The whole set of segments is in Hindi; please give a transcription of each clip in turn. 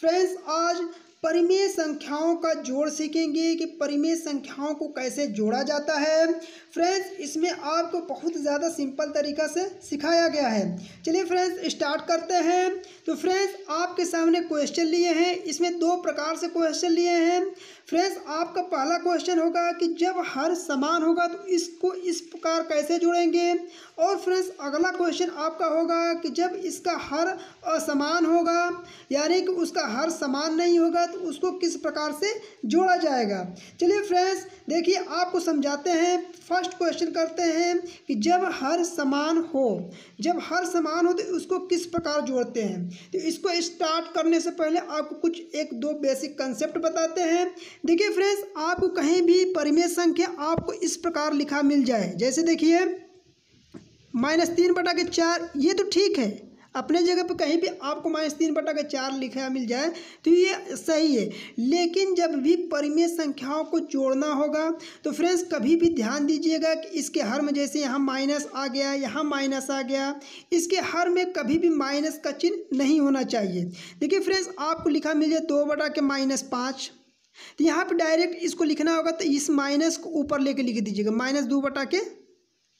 फ्रेंड्स आज परिमेय संख्याओं का जोड़ सीखेंगे कि परिमेय संख्याओं को कैसे जोड़ा जाता है फ्रेंड्स इसमें आपको बहुत ज़्यादा सिंपल तरीका से सिखाया गया है चलिए फ्रेंड्स स्टार्ट करते हैं तो फ्रेंड्स आपके सामने क्वेश्चन लिए हैं इसमें दो प्रकार से क्वेश्चन लिए हैं फ्रेंड्स आपका पहला क्वेश्चन होगा कि जब हर समान होगा तो इसको इस प्रकार कैसे जोड़ेंगे और फ्रेंड्स अगला क्वेश्चन आपका होगा कि जब इसका हर असमान होगा यानी कि उसका हर समान नहीं होगा तो उसको किस प्रकार से जोड़ा जाएगा चलिए फ्रेंड्स देखिए आपको समझाते हैं फर्स्ट क्वेश्चन करते हैं कि जब हर समान हो जब हर समान हो तो उसको किस प्रकार जोड़ते हैं तो इसको स्टार्ट करने से पहले आपको कुछ एक दो बेसिक कंसेप्ट बताते हैं देखिए फ्रेंड्स आपको कहीं भी परिमेय संख्या आपको इस प्रकार लिखा मिल जाए जैसे देखिए माइनस तीन बटा के चार ये तो ठीक है अपने जगह पर कहीं भी आपको माइनस तीन बटा का चार लिखा मिल जाए तो ये सही है लेकिन जब भी परिमेय संख्याओं को जोड़ना होगा तो फ्रेंड्स कभी भी ध्यान दीजिएगा कि इसके हर में जैसे यहाँ माइनस आ गया यहाँ माइनस आ गया इसके हर में कभी भी माइनस का चिन्ह नहीं होना चाहिए देखिए फ्रेंड्स आपको लिखा मिल जाए दो बटा के माइनस पाँच तो यहाँ पर डायरेक्ट इसको लिखना होगा तो इस माइनस को ऊपर लेके लिख दीजिएगा माइनस दो बटा के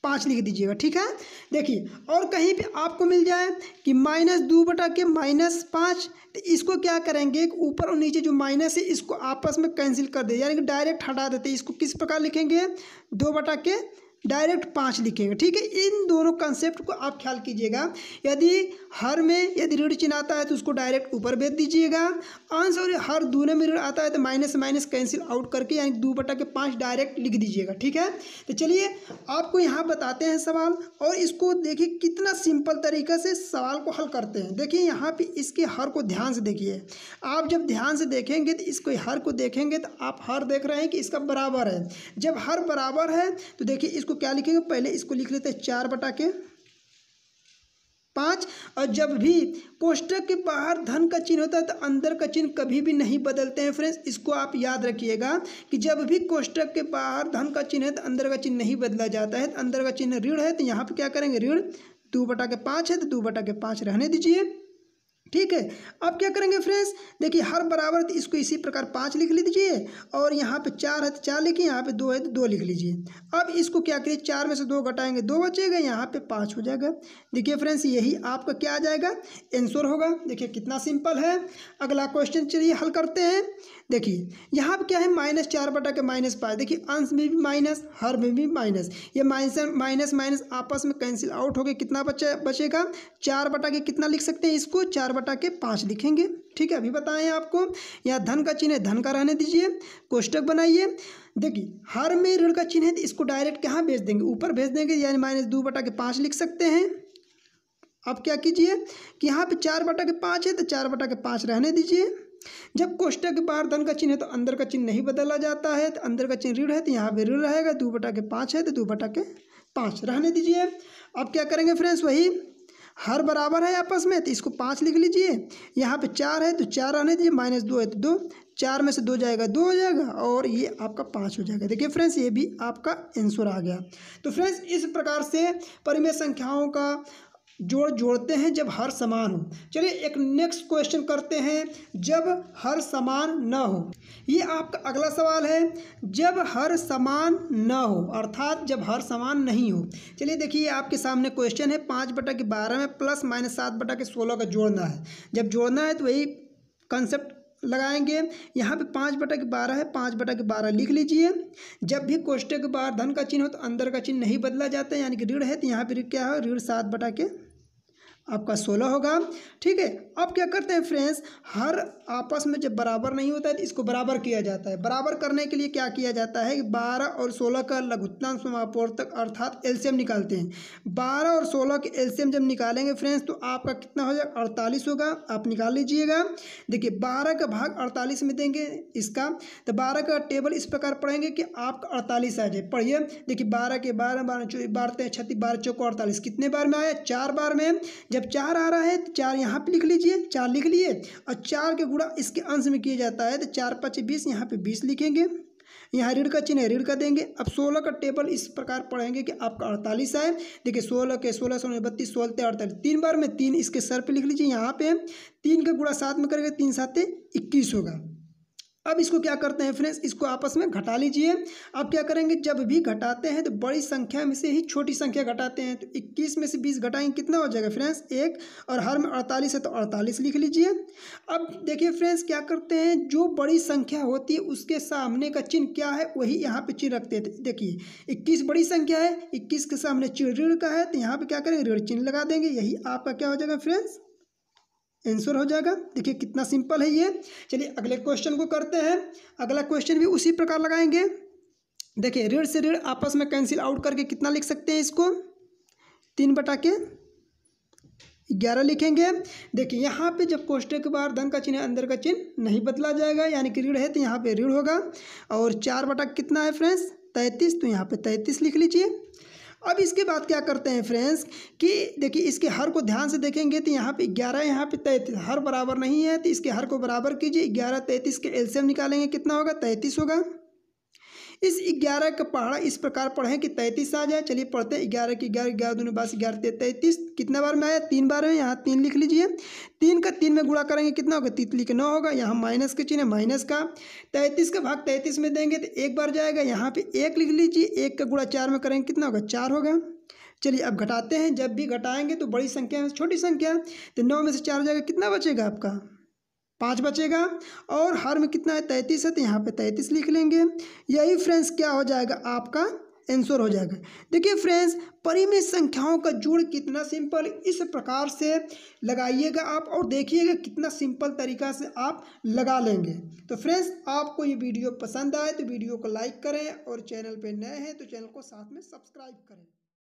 पाँच लिख दीजिएगा ठीक है देखिए और कहीं पे आपको मिल जाए कि माइनस दो बटा के माइनस पाँच तो इसको क्या करेंगे ऊपर और नीचे जो माइनस है इसको आपस में कैंसिल कर दे यानी कि डायरेक्ट हटा देते इसको किस प्रकार लिखेंगे दो बटा के डायरेक्ट पाँच लिखेंगे ठीक है इन दोनों कंसेप्ट को आप ख्याल कीजिएगा यदि हर में यदि ऋण चिन्ह आता है तो उसको डायरेक्ट ऊपर भेज दीजिएगा आंसर हर दोनों में ऋण आता है तो माइनस माइनस कैंसिल आउट करके यानी दो बटा के पाँच डायरेक्ट लिख दीजिएगा ठीक है तो चलिए आपको यहाँ बताते हैं सवाल और इसको देखिए कितना सिंपल तरीके से सवाल को हल करते हैं देखिए यहाँ पर इसके हर को ध्यान से देखिए आप जब ध्यान से देखेंगे तो इसको हर को देखेंगे तो आप हर देख रहे हैं कि इसका बराबर है जब हर बराबर है तो देखिए इसको इसको क्या लिखेंगे पहले इसको लिख लेते हैं चार बटा के पाँच और जब भी कोष्टक के बाहर धन का चिन्ह होता है तो अंदर का चिन्ह कभी भी नहीं बदलते हैं फ्रेंड्स इसको आप याद रखिएगा कि जब भी कोष्टक के बाहर धन का चिन्ह है तो अंदर का चिन्ह नहीं बदला जाता है तो अंदर का चिन्ह ऋण है तो यहाँ पर क्या करेंगे ऋण दो बटा के पाँच है तो दो बटा के पाँच रहने दीजिए ठीक है अब क्या करेंगे फ्रेंड्स देखिए हर बराबर तो इसको इसी प्रकार पाँच लिख लीजिए और यहाँ पे चार है तो चार लिखिए यहाँ पे दो है तो दो लिख लीजिए अब इसको क्या करिए चार में से दो घटाएंगे दो बचेगा यहाँ पे पाँच हो जाएगा देखिए फ्रेंड्स यही आपका क्या आ जाएगा आंसर होगा देखिए कितना सिंपल है अगला क्वेश्चन चलिए हल करते हैं देखिए यहाँ पर क्या है माइनस चार बटा के माइनस पाँच देखिए अंश में भी माइनस हर में भी माइनस ये माइनस माइनस माइनस आपस में कैंसिल आउट हो गया कितना बचे बचेगा चार बटा के कितना लिख सकते हैं इसको चार बटा के पाँच लिखेंगे ठीक है अभी बताएं आपको यहाँ धन का चिन्ह धन का रहने दीजिए कोष्टक बनाइए देखिए हर में ऋण का चिन्ह है तो इसको डायरेक्ट कहाँ भेज देंगे ऊपर भेज देंगे यानी माइनस दो बटा के पाँच लिख सकते हैं अब क्या कीजिए कि यहाँ पे चार बटा के पाँच है तो चार बटा के पाँच रहने दीजिए जब कोष्टक के बाहर धन का चिन्ह है तो अंदर का चिन्ह नहीं बदला जाता है तो अंदर का चिन्ह ऋण है तो यहाँ पर ऋण रहेगा दो बटा के पाँच है तो दो बटा के पाँच रहने दीजिए अब क्या करेंगे फ्रेंड्स वही हर बराबर है आपस में तो इसको पाँच लिख लीजिए यहाँ पे चार है तो चार आने दीजिए माइनस दो है तो दो चार में से दो जाएगा दो हो जाएगा और ये आपका पाँच हो जाएगा देखिए फ्रेंड्स ये भी आपका आंसर आ गया तो फ्रेंड्स इस प्रकार से परिमेय संख्याओं का जोड़ जोड़ते हैं जब हर समान हो चलिए एक नेक्स्ट क्वेश्चन करते हैं जब हर समान न हो ये आपका अगला सवाल है जब हर समान न हो अर्थात जब हर समान नहीं हो चलिए देखिए आपके सामने क्वेश्चन है पाँच बटा के बारह में प्लस माइनस सात बटा के सोलह का जोड़ना है जब जोड़ना है तो वही कंसेप्ट लगाएंगे यहाँ पे पाँच बटा के बारह है पाँच बटा के बारह लिख लीजिए जब भी कोष्टक के धन का चिन्ह हो तो अंदर का चिन्ह नहीं बदला जाता है यानी कि ऋण है तो यहाँ पे क्या है ऋण सात बटा के आपका सोलह होगा ठीक है अब क्या करते हैं फ्रेंड्स हर आपस में जब बराबर नहीं होता है तो इसको बराबर किया जाता है बराबर करने के लिए क्या किया जाता है बारह और सोलह का लघुत्तम तक अर्थात एल्शियम निकालते हैं बारह और सोलह के एल्शियम जब निकालेंगे फ्रेंड्स तो आपका कितना हो जाएगा अड़तालीस होगा आप निकाल लीजिएगा देखिए बारह का भाग अड़तालीस में देंगे इसका तो बारह का टेबल इस प्रकार पढ़ेंगे कि आपका अड़तालीस आ जाए पढ़िए देखिए बारह के बारह बारह चौबीस बारह छत्तीस बारह चौको अड़तालीस कितने बार में आया चार बार में जब चार आ रहा है तो चार यहाँ पे लिख लीजिए चार लिख लिए और चार के गुणा इसके अंश में किया जाता है तो चार पाँच बीस यहाँ पे बीस लिखेंगे यहाँ ऋण का चिन्ह है ऋण का देंगे अब सोलह का टेबल इस प्रकार पढ़ेंगे कि आपका अड़तालीस आए देखिए सोलह के सोलह सौ बत्तीस सोलह अड़तालीस तीन बार में तीन इसके सर पे लिख लीजिए यहाँ पे तीन का गुड़ा सात में करेंगे तीन सात इक्कीस होगा अब इसको क्या करते हैं फ्रेंड्स इसको आपस में घटा लीजिए अब क्या करेंगे जब भी घटाते हैं तो बड़ी संख्या में से ही छोटी संख्या घटाते हैं तो 21 में से 20 घटाएंगे कितना हो जाएगा फ्रेंड्स एक और हर में 48 है तो 48 लिख लीजिए अब देखिए फ्रेंड्स क्या करते हैं जो बड़ी संख्या होती है उसके सामने का चिन्ह क्या है वही यहाँ पर चिन्ह रखते हैं देखिए इक्कीस बड़ी संख्या है इक्कीस के सामने चिन्ह ऋण का है तो यहाँ पर क्या करेंगे ऋण चिन्ह लगा देंगे यही आपका क्या हो जाएगा फ्रेंड्स आंसर हो जाएगा देखिए कितना सिंपल है ये चलिए अगले क्वेश्चन को करते हैं अगला क्वेश्चन भी उसी प्रकार लगाएंगे देखिए ऋण से ऋण आपस में कैंसिल आउट करके कितना लिख सकते हैं इसको तीन बटा के ग्यारह लिखेंगे देखिए यहाँ पे जब कोष्टक के बाहर धन का चिन्ह अंदर का चिन्ह नहीं बदला जाएगा यानी कि ऋण है तो यहाँ पे ऋण होगा और चार बटा कितना है फ्रेंड्स तैंतीस तो यहाँ पे तैंतीस लिख लीजिए अब इसके बाद क्या करते हैं फ्रेंड्स कि देखिए इसके हर को ध्यान से देखेंगे तो यहाँ पे ग्यारह यहाँ पे तैंतीस हर बराबर नहीं है तो इसके हर को बराबर कीजिए ग्यारह तैंतीस के एल्शियम निकालेंगे कितना होगा तैंतीस होगा इस ग्यारह का पहाड़ा इस प्रकार पढ़ें कि तैंतीस आ जाए चलिए पढ़ते हैं ग्यारह की ग्यारह ग्यारह दोनों बाईस ग्यारह तैंतीस कितने बार में आया तीन बार में यहाँ तीन लिख लीजिए तीन का तीन में गुड़ा करेंगे कितना होगा तितली का नौ होगा यहाँ माइनस का चिन्ह माइनस का तैंतीस का भाग तैंतीस में देंगे तो एक बार जाएगा यहाँ पर एक लिख लीजिए एक का गुड़ा चार में करेंगे कितना होगा चार होगा चलिए अब घटाते हैं जब भी घटाएंगे तो बड़ी संख्या में छोटी संख्या तो नौ में से चार जाएगा कितना बचेगा आपका पाँच बचेगा और हर में कितना है तैंतीस है तो यहाँ पे तैंतीस लिख लेंगे यही फ्रेंड्स क्या हो जाएगा आपका आंसर हो जाएगा देखिए फ्रेंड्स परिमेय संख्याओं का जोड़ कितना सिंपल इस प्रकार से लगाइएगा आप और देखिएगा कितना सिंपल तरीका से आप लगा लेंगे तो फ्रेंड्स आपको ये वीडियो पसंद आए तो वीडियो को लाइक करें और चैनल पर नए हैं तो चैनल को साथ में सब्सक्राइब करें